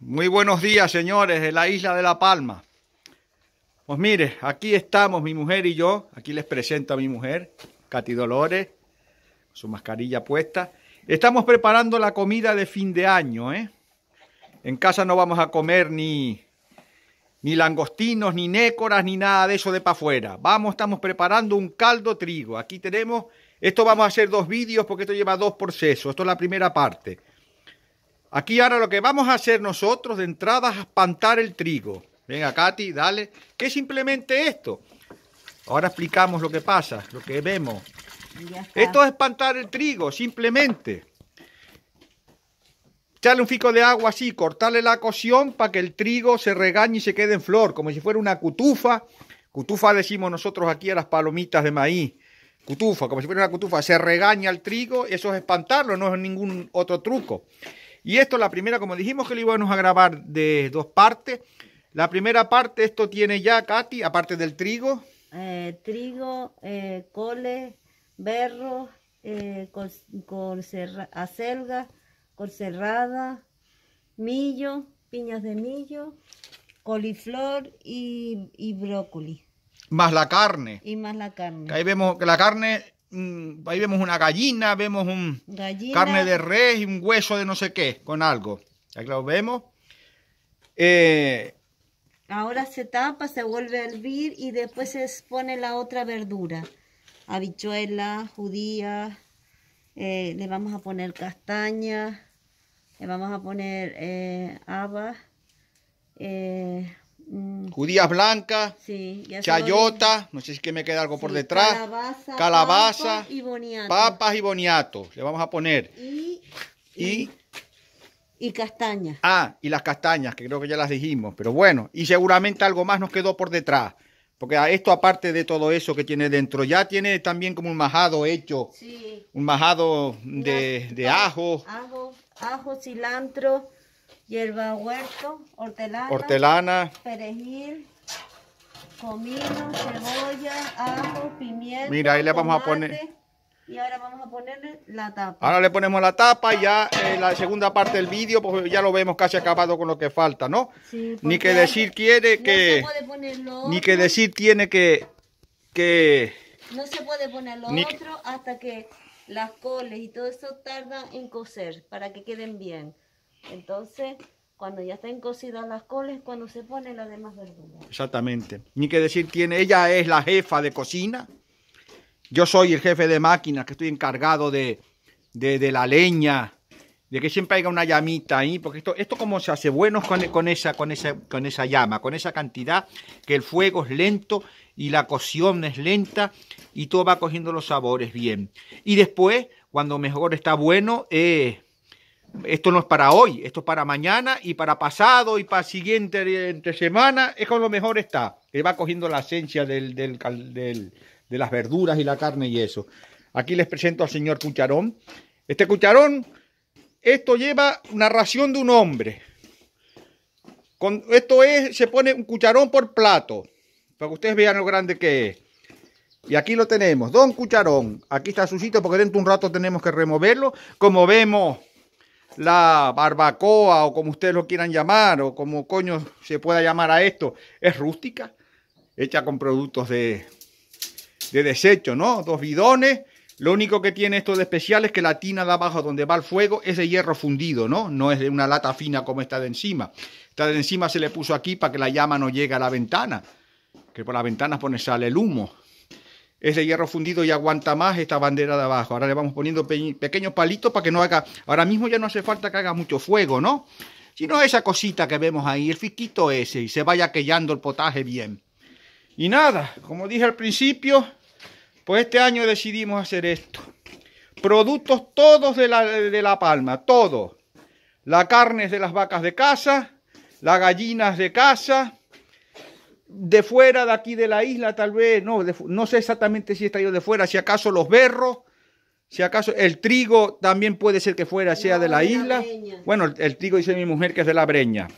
Muy buenos días, señores, de la isla de La Palma. Pues mire, aquí estamos mi mujer y yo. Aquí les presento a mi mujer, Katy Dolores, su mascarilla puesta. Estamos preparando la comida de fin de año, ¿eh? En casa no vamos a comer ni, ni langostinos, ni nécoras, ni nada de eso de para afuera. Vamos, estamos preparando un caldo trigo. Aquí tenemos, esto vamos a hacer dos vídeos porque esto lleva dos procesos. Esto es la primera parte. Aquí ahora lo que vamos a hacer nosotros de entrada es espantar el trigo. Venga, Katy, dale. ¿Qué es simplemente esto? Ahora explicamos lo que pasa, lo que vemos. Esto es espantar el trigo, simplemente. Echarle un fico de agua así, cortarle la cocción para que el trigo se regañe y se quede en flor, como si fuera una cutufa. Cutufa decimos nosotros aquí a las palomitas de maíz. Cutufa, como si fuera una cutufa. Se regaña el trigo, eso es espantarlo, no es ningún otro truco. Y esto, la primera, como dijimos que lo íbamos a grabar de dos partes. La primera parte, esto tiene ya, Katy, aparte del trigo. Eh, trigo, eh, cole, berro, eh, col, millo, piñas de millo, coliflor y, y brócoli. Más la carne. Y más la carne. Ahí vemos que la carne Mm, ahí vemos una gallina, vemos un carne de res y un hueso de no sé qué, con algo. Aquí lo vemos. Eh, Ahora se tapa, se vuelve a hervir y después se pone la otra verdura. Habichuela, judía, eh, le vamos a poner castaña, le vamos a poner eh, habas, eh, Mm. Judías blancas, chayota, no sé si que me queda algo por detrás, calabaza, papas, y boniato. le vamos a poner. Y, y, castañas. Ah, y las castañas, que creo que ya las dijimos, pero bueno, y seguramente algo más nos quedó por detrás. Porque esto, aparte de todo eso que tiene dentro, ya tiene también como un majado hecho. Un majado de, de ajo. Ajo, ajo, cilantro, hierba huerto, hortelana, hortelana perejil, comino, cebolla, ajo, pimienta, Mira, ahí le vamos a poner. Y ahora vamos a ponerle la tapa. Ahora le ponemos la tapa y ya en eh, la segunda parte del vídeo, pues ya lo vemos casi acabado con lo que falta, ¿no? ni que decir quiere que. ni que decir tiene que. que no se puede poner lo otro hasta que las coles y todo eso tardan en cocer para que queden bien. Entonces, cuando ya estén cocidas las coles, cuando se pone la demás verdura. Exactamente. Ni que decir quién, ella es la jefa de cocina. Yo soy el jefe de máquina, que estoy encargado de, de, la leña, de que siempre haya una llamita ahí, porque esto, esto como se hace bueno con, esa, con, esa, con esa llama, con esa cantidad, que el fuego es lento y la cocción es lenta y todo va cogiendo los sabores bien. Y después, cuando mejor está bueno, eh, esto no es para hoy, esto es para mañana y para pasado y para siguiente semana, es con lo mejor está, que va cogiendo la esencia del, de las verduras y la carne y eso. Aquí les presento al señor Cucharón. Este cucharón, esto lleva una ración de un hombre. Con, esto es, se pone un cucharón por plato, para que ustedes vean lo grande que es. Y aquí lo tenemos, don cucharón. Aquí está su sitio porque dentro de un rato tenemos que removerlo. Como vemos la barbacoa o como ustedes lo quieran llamar o como coño se pueda llamar a esto, es rústica, hecha con productos de, de desecho, ¿no? Dos bidones. Lo único que tiene esto de especial es que la tina de abajo donde va el fuego es de hierro fundido, ¿no? No es de una lata fina como esta de encima. Esta de encima se le puso aquí para que la llama no llegue a la ventana, que por la ventana pone sale el humo. Ese hierro fundido y aguanta más esta bandera de abajo. Ahora le vamos poniendo pequeños palitos para que no haga, ahora mismo ya no hace falta que haga mucho fuego, ¿no? Sino esa cosita que vemos ahí, el fiquito ese, y se vaya quellando el potaje bien. Y nada, como dije al principio, pues este año decidimos hacer esto. Productos todos de la, de la palma, todo. La carne es de las vacas de casa, las gallinas de casa, de fuera de aquí de la isla, tal vez, no, no sé exactamente si está yo de fuera, si acaso los berros, si acaso el trigo también puede ser que fuera, sea de la isla. bueno, el, trigo dice mi mujer que es de la breña.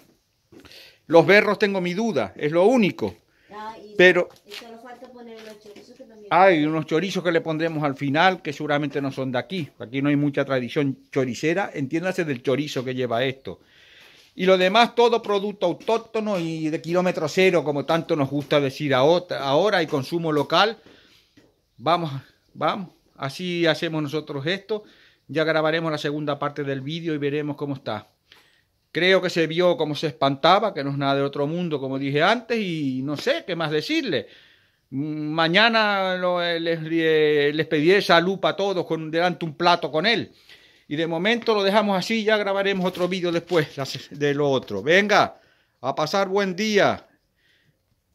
Los berros tengo mi duda, es lo único. Ah, Pero... solo falta poner los chorizos que también... Hay unos chorizos que le pondremos al final, que seguramente no son de aquí. Aquí no hay mucha tradición choricera, entiéndase del chorizo que lleva esto y lo demás todo producto autóctono y de kilómetro cero, como tanto nos gusta decir ahora, y consumo local. Vamos, vamos, así hacemos nosotros esto. Ya grabaremos la segunda parte del vídeo y veremos cómo está. Creo que se vio como se espantaba, que no es nada de otro mundo, como dije antes, y no sé qué más decirle. Mañana les, les pediré salud para todos con, delante un plato con él. Y de momento lo dejamos así, ya grabaremos otro vídeo después de lo otro. Venga, a pasar buen día.